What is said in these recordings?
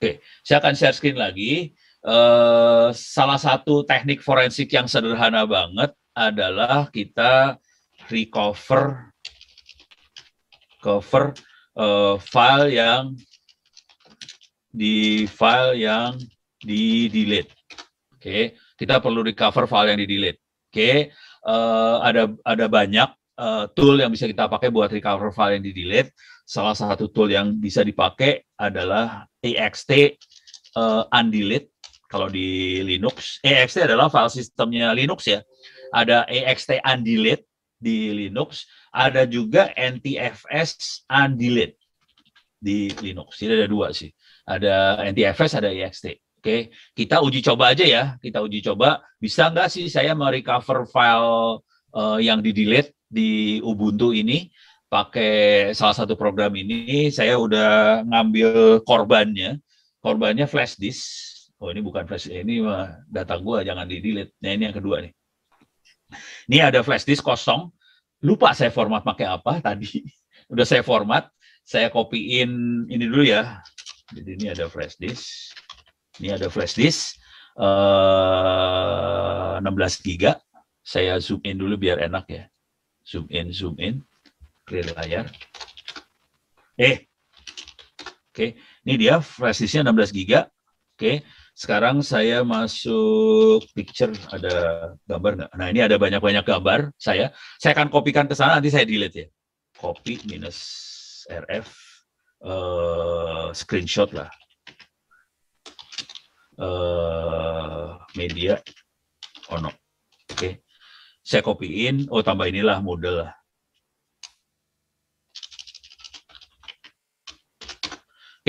Oke, saya akan share screen lagi. Uh, salah satu teknik forensik yang sederhana banget adalah kita recover cover uh, file yang di file yang di delete. Oke, kita perlu recover file yang di delete. Oke, okay. Eh, ada ada banyak uh, tool yang bisa kita pakai buat recover file yang di delete salah satu tool yang bisa dipakai adalah ext uh, undelete kalau di Linux. ext adalah file sistemnya Linux ya. Ada ext undelete di Linux, ada juga ntfs undelete di Linux. Jadi ada dua sih. Ada ntfs, ada ext. Oke, okay. kita uji coba aja ya. Kita uji coba bisa nggak sih saya merecover file uh, yang di delete di Ubuntu ini pakai salah satu program ini saya udah ngambil korbannya korbannya flash disk oh ini bukan flash eh, ini mah data gua jangan di delete nah ini yang kedua nih ini ada flash disk kosong lupa saya format pakai apa tadi udah saya format saya in ini dulu ya jadi ini ada flash disk ini ada flash disk uh, eh, 16 giga saya zoom in dulu biar enak ya zoom in zoom in clear layar. Eh, oke, okay. ini dia flash disknya 16 giga. Oke, okay. sekarang saya masuk picture ada gambar nggak? Nah ini ada banyak-banyak gambar saya. Saya akan kopikan ke sana nanti saya delete ya. Copy minus rf uh, eh, screenshot lah. Uh, media ono. Oh, Oke. Okay. Saya kopiin, oh tambah inilah model lah.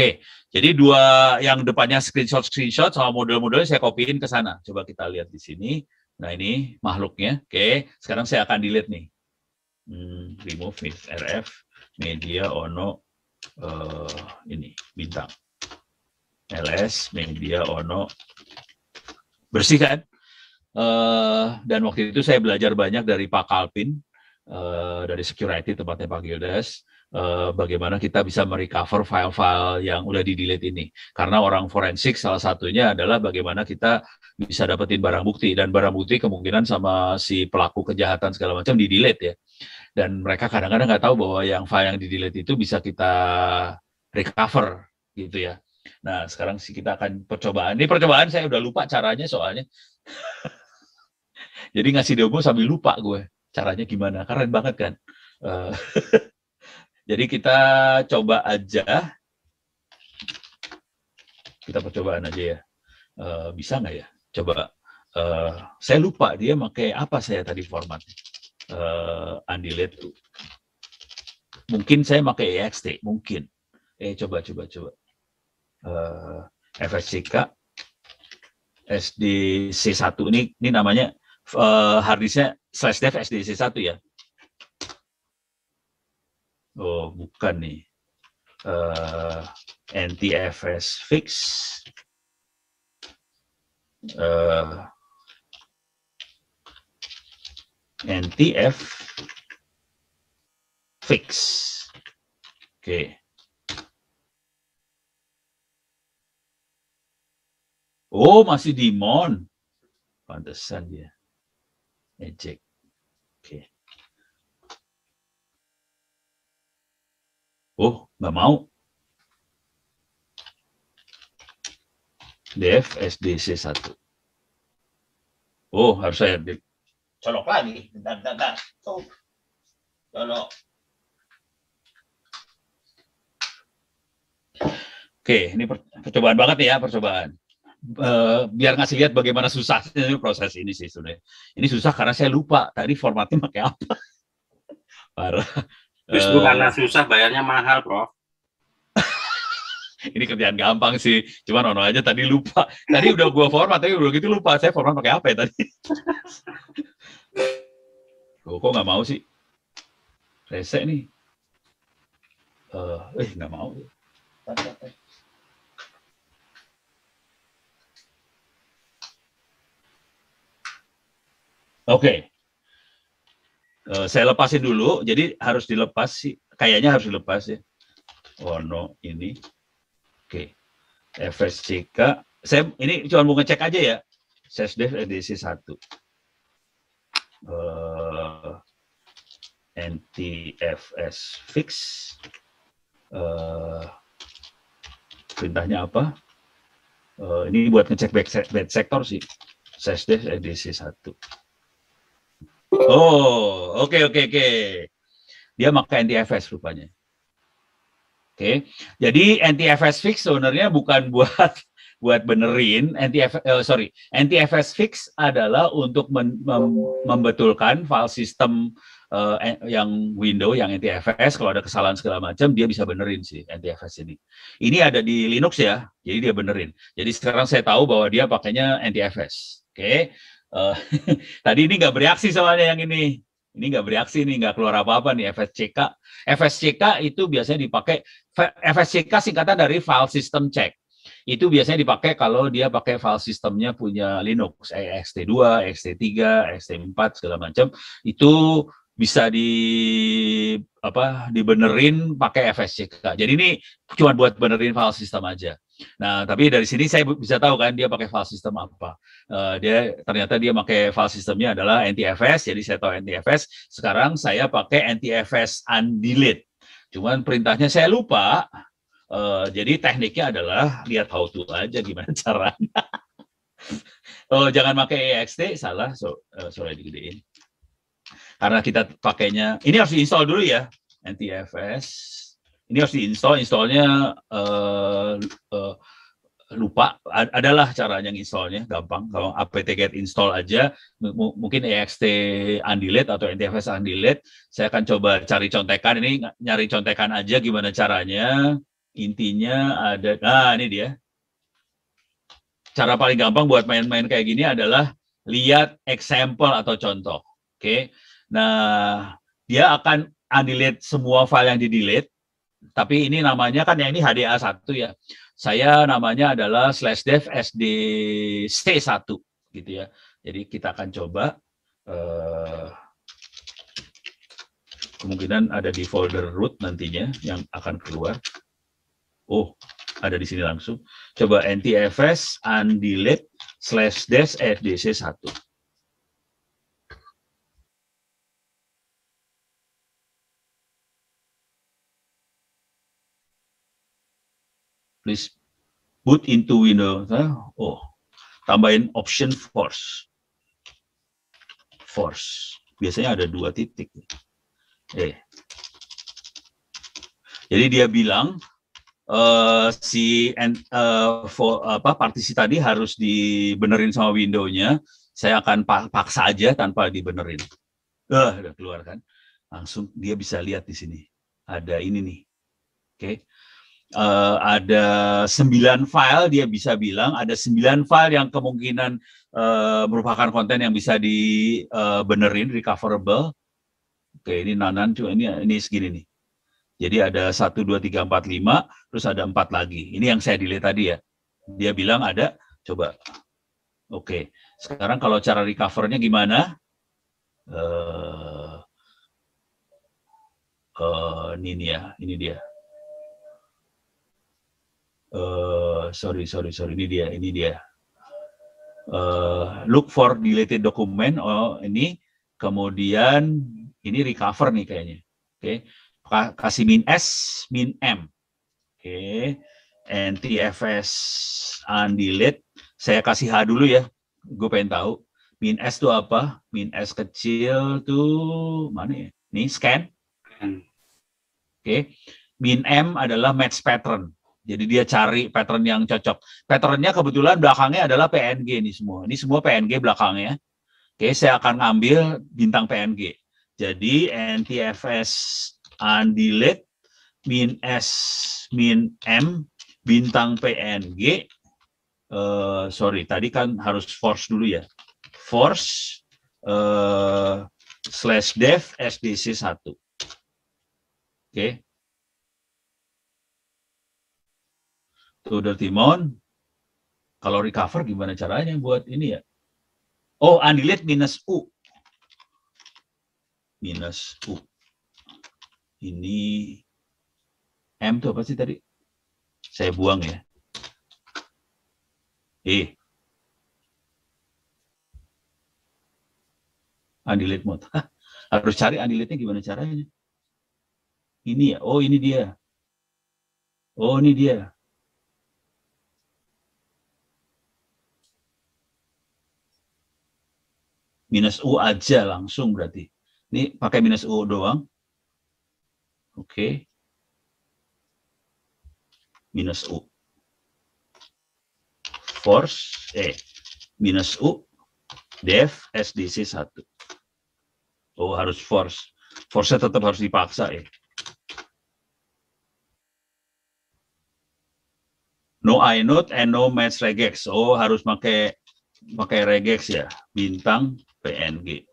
Oke, jadi dua yang depannya screenshot-screenshot sama model-modelnya saya kopiin ke sana. Coba kita lihat di sini. Nah ini makhluknya. Oke, sekarang saya akan delete nih. Hmm, remove with rf media ono uh, ini bintang. ls media ono bersihkan. Uh, eh, dan waktu itu saya belajar banyak dari Pak Kalpin, uh, dari security tempatnya Pak Gildas Eh, bagaimana kita bisa merecover file-file yang udah di-delete ini. Karena orang forensik salah satunya adalah bagaimana kita bisa dapetin barang bukti dan barang bukti kemungkinan sama si pelaku kejahatan segala macam di-delete ya. Dan mereka kadang-kadang nggak tahu bahwa yang file yang di-delete itu bisa kita recover gitu ya. Nah, sekarang sih kita akan percobaan. Ini percobaan saya udah lupa caranya soalnya. Jadi ngasih demo sambil lupa gue caranya gimana. Keren banget kan? Eh, Jadi kita coba aja, kita percobaan aja ya. Uh, bisa nggak ya? Coba. Uh, saya lupa dia pakai apa saya tadi format Uh, eh, undelete tuh. Mungkin saya pakai ext, mungkin. Eh coba coba coba. Uh, FSCK SDC1 ini ini namanya uh, harddisknya slash dev SDC1 ya oh bukan nih uh, eh, NTFS fix uh, eh, NTF fix oke okay. oh masih di mon pantesan dia ejek oh nggak mau df sdc 1 oh harus saya di... colok lagi bentar bentar, bentar. colok Oke, ini percobaan banget ya, percobaan. Uh, biar ngasih lihat bagaimana susahnya proses ini sih sudah. Ini susah karena saya lupa tadi formatnya pakai apa. Parah. Justru uh, eh, karena susah bayarnya mahal, Prof. ini kerjaan gampang sih. Cuman ono aja tadi lupa. Tadi udah gua format, tapi udah gitu lupa. Saya format pakai apa ya tadi? Loh, kok nggak mau sih? Rese nih. Uh, eh, nggak mau. Oke, Eh, saya lepasin dulu, jadi harus dilepas sih. Kayaknya harus dilepas ya. Wono oh, ini. Oke. Okay. FSCK. Saya ini cuma mau ngecek aja ya. Sesdev edisi 1. Uh, eh, NTFS fix. Uh, eh, perintahnya apa? Uh, ini buat ngecek back, back sektor sih. Sesdev edisi 1. Oh, Oke, okay, oke, okay, oke. Okay. Dia pakai NTFS rupanya. Oke. Okay. Jadi NTFS fix sebenarnya bukan buat buat benerin NTFS. eh, sorry NTFS fix adalah untuk men, mem, membetulkan file system uh, eh, yang Windows, yang NTFS kalau ada kesalahan segala macam dia bisa benerin sih NTFS ini. Ini ada di Linux ya, jadi dia benerin. Jadi sekarang saya tahu bahwa dia pakainya NTFS. Oke. Okay. Uh, eh, tadi ini nggak bereaksi soalnya yang ini ini nggak bereaksi nih, nggak keluar apa-apa nih FSCK. FSCK itu biasanya dipakai, FSCK singkatan dari file system check. Itu biasanya dipakai kalau dia pakai file sistemnya punya Linux, XT2, XT3, XT4 segala macam. Itu bisa di apa dibenerin pakai FSCK. Jadi ini cuma buat benerin file system aja. Nah, tapi dari sini saya bisa tahu kan dia pakai file system apa. Uh, dia ternyata dia pakai file systemnya adalah NTFS, jadi saya tahu NTFS. Sekarang saya pakai NTFS undelete. Cuman perintahnya saya lupa. Uh, jadi tekniknya adalah lihat how to aja gimana caranya. oh, jangan pakai ext, salah. So, uh, sorry digedein. Karena kita pakainya, ini harus diinstal dulu ya, NTFS ini harus diinstall installnya uh, uh, lupa ad adalah caranya installnya gampang kalau apt get install aja mungkin ext undelete atau ntfs undelete saya akan coba cari contekan ini nyari contekan aja gimana caranya intinya ada nah ini dia cara paling gampang buat main-main kayak gini adalah lihat example atau contoh oke okay? nah dia akan undelete semua file yang di delete tapi ini namanya kan ya ini HDA 1 ya. Saya namanya adalah slash dev SD C1 gitu ya. Jadi kita akan coba eh, kemungkinan ada di folder root nantinya yang akan keluar. Oh, ada di sini langsung. Coba ntfs undelete slash sd sdc 1 please put into window oh tambahin option force force biasanya ada dua titik eh jadi dia bilang uh, si uh, eh, for, apa partisi tadi harus dibenerin sama window-nya saya akan paksa aja tanpa dibenerin uh, udah keluar kan langsung dia bisa lihat di sini ada ini nih oke okay uh, ada sembilan file dia bisa bilang ada sembilan file yang kemungkinan uh, merupakan konten yang bisa dibenerin eh, uh, recoverable. Oke, ini nanan cuma ini ini segini nih. Jadi ada satu dua tiga empat lima, terus ada empat lagi. Ini yang saya delete tadi ya. Dia bilang ada coba. Oke, sekarang kalau cara recovernya gimana? Uh, uh, ini ya, ini dia uh, sorry sorry sorry ini dia ini dia uh, look for deleted document oh ini kemudian ini recover nih kayaknya oke okay. kasih min s min m oke okay. ntfs undelete saya kasih h dulu ya gue pengen tahu min s itu apa min s kecil tuh mana ya nih scan oke okay. min m adalah match pattern jadi dia cari pattern yang cocok. Patternnya kebetulan belakangnya adalah PNG ini semua. Ini semua PNG belakangnya. Oke, saya akan ambil bintang PNG. Jadi NTFS undelete min S min M bintang PNG uh, eh, sorry tadi kan harus force dulu ya force uh, slash dev SDC 1 oke okay. to Dirty Mount, kalau recover gimana caranya buat ini ya? Oh, undelete minus U. Minus U. Ini M itu apa sih tadi? Saya buang ya. E. Undelete mode. Hah? Harus cari undelete-nya gimana caranya? Ini ya. Oh, ini dia. Oh, ini dia. minus U aja langsung berarti. Ini pakai minus U doang. Oke. Okay. Minus U. Force, eh, minus U, def, SDC 1. Oh, harus force. force tetap harus dipaksa, ya. Eh. No I note and no match regex. Oh, harus pakai pakai regex ya bintang PNG.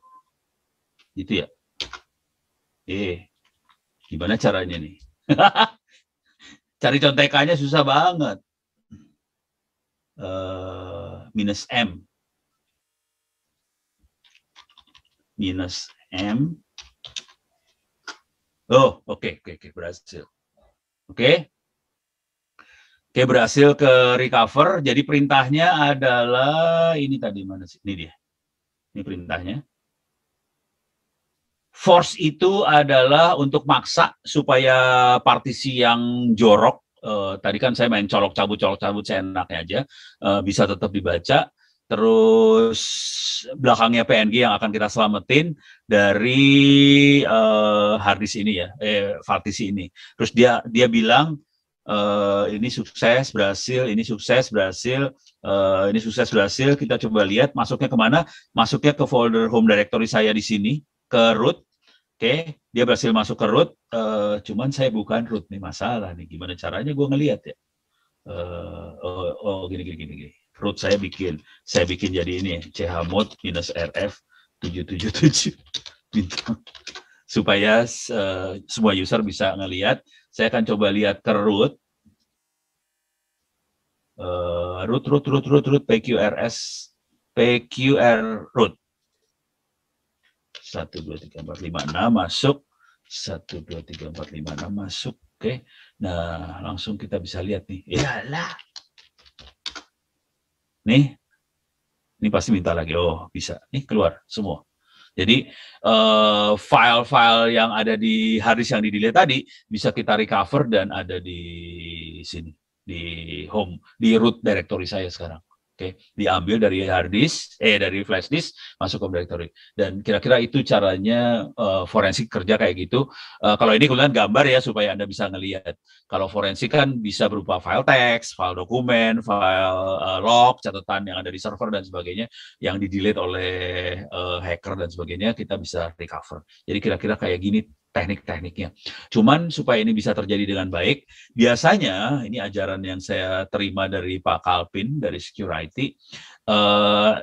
Gitu ya. Eh, gimana caranya nih? Cari contekannya susah banget. Uh, minus M. Minus M. Oh, oke, okay, oke, okay, okay, berhasil. Oke. Okay? Oke, okay, berhasil ke recover. Jadi perintahnya adalah ini tadi mana sih? Ini dia. Ini perintahnya. Force itu adalah untuk maksa supaya partisi yang jorok, uh, tadi kan saya main colok cabut colok cabut Saya enaknya aja, uh, bisa tetap dibaca. Terus belakangnya PNG yang akan kita selamatin dari uh, eh, hardis ini ya, eh, partisi ini. Terus dia dia bilang uh, ini sukses berhasil, ini sukses berhasil, uh, ini sukses berhasil. Kita coba lihat masuknya kemana? Masuknya ke folder home directory saya di sini, ke root. Oke, okay. dia berhasil masuk ke root. Uh, cuman saya bukan root nih masalah nih. Gimana caranya gue ngelihat ya? Uh, oh, oh gini gini gini Root saya bikin, saya bikin jadi ini chmod minus rf 777 supaya uh, semua user bisa ngelihat saya akan coba lihat ke root. Uh, root, root, root, root, root, PQRS, PQR root. 1, 2, 3, 4, 5, 6 masuk. 1, 2, 3, 4, 5, 6 masuk. Oke, okay. nah langsung kita bisa lihat nih. Eh. Yalah. Nih, ini pasti minta lagi. Oh, bisa. Nih, keluar semua. Jadi eh, file-file uh, yang ada di harddisk yang di tadi bisa kita recover dan ada di sini di home di root directory saya sekarang. Oke, diambil dari hard disk, eh dari flash disk masuk ke directory. Dan kira-kira itu caranya uh, forensik kerja kayak gitu. Uh, kalau ini kemudian gambar ya supaya Anda bisa ngelihat. Kalau forensik kan bisa berupa file teks, file dokumen, file uh, log, catatan yang ada di server dan sebagainya yang di-delete oleh uh, hacker dan sebagainya kita bisa recover. Jadi kira-kira kayak gini teknik-tekniknya. Cuman supaya ini bisa terjadi dengan baik, biasanya ini ajaran yang saya terima dari Pak Kalpin dari security, uh,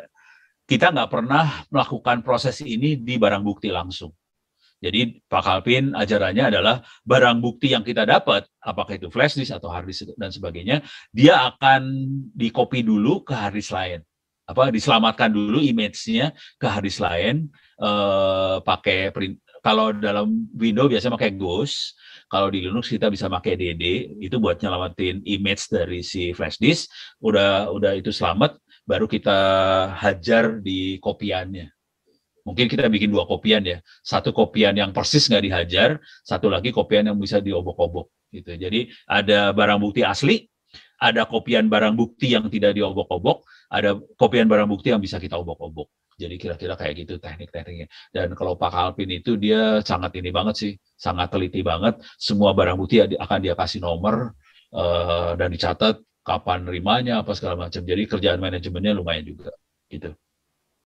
kita nggak pernah melakukan proses ini di barang bukti langsung. Jadi Pak Kalpin ajarannya adalah barang bukti yang kita dapat, apakah itu flash disk atau hard disk dan sebagainya, dia akan dikopi dulu ke hard disk lain. Apa diselamatkan dulu image-nya ke hard disk lain eh, pakai print, kalau dalam Windows biasanya pakai Ghost, kalau di Linux kita bisa pakai DD, itu buat nyelamatin image dari si flash disk, udah udah itu selamat, baru kita hajar di kopiannya. Mungkin kita bikin dua kopian ya, satu kopian yang persis nggak dihajar, satu lagi kopian yang bisa diobok-obok gitu. Jadi ada barang bukti asli, ada kopian barang bukti yang tidak diobok-obok, ada kopian barang bukti yang bisa kita obok-obok. Jadi kira-kira kayak gitu teknik-tekniknya. Dan kalau Pak Alpin itu dia sangat ini banget sih, sangat teliti banget. Semua barang bukti akan dia kasih nomor uh, dan dicatat kapan rimanya apa segala macam. Jadi kerjaan manajemennya lumayan juga gitu.